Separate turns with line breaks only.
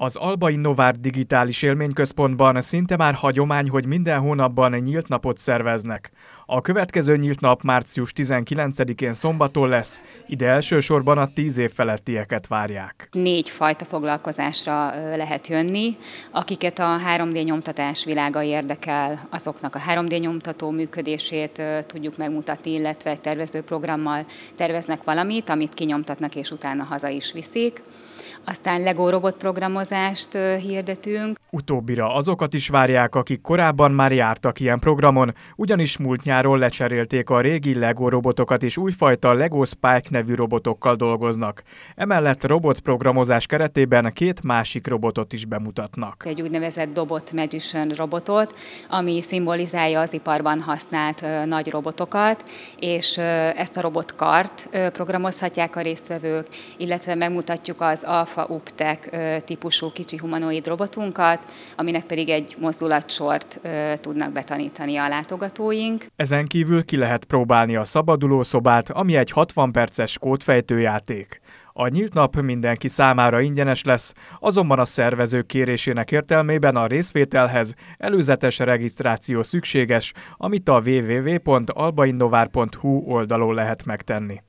Az Albai Innovár Digitális Élményközpontban szinte már hagyomány, hogy minden hónapban egy nyílt napot szerveznek. A következő nyílt nap március 19-én szombaton lesz, ide elsősorban a 10 év felettieket várják.
Négy fajta foglalkozásra lehet jönni, akiket a 3D nyomtatás világa érdekel, azoknak a 3D nyomtató működését tudjuk megmutatni, illetve egy tervezőprogrammal terveznek valamit, amit kinyomtatnak és utána haza is viszik aztán Lego robotprogramozást hirdetünk.
Utóbbira azokat is várják, akik korábban már jártak ilyen programon, ugyanis múlt nyáron lecserélték a régi Lego robotokat, és újfajta Lego Spike nevű robotokkal dolgoznak. Emellett robotprogramozás keretében két másik robotot is bemutatnak.
Egy úgynevezett Dobot Magician robotot, ami szimbolizálja az iparban használt nagy robotokat, és ezt a robotkart programozhatják a résztvevők, illetve megmutatjuk az a alfa uptek típusú kicsi humanoid robotunkat, aminek pedig egy mozdulatsort tudnak betanítani a látogatóink.
Ezen kívül ki lehet próbálni a szabaduló szobát, ami egy 60 perces kódfejtőjáték. A nyílt nap mindenki számára ingyenes lesz, azonban a szervezők kérésének értelmében a részvételhez előzetes regisztráció szükséges, amit a www.albainnovár.hu oldalon lehet megtenni.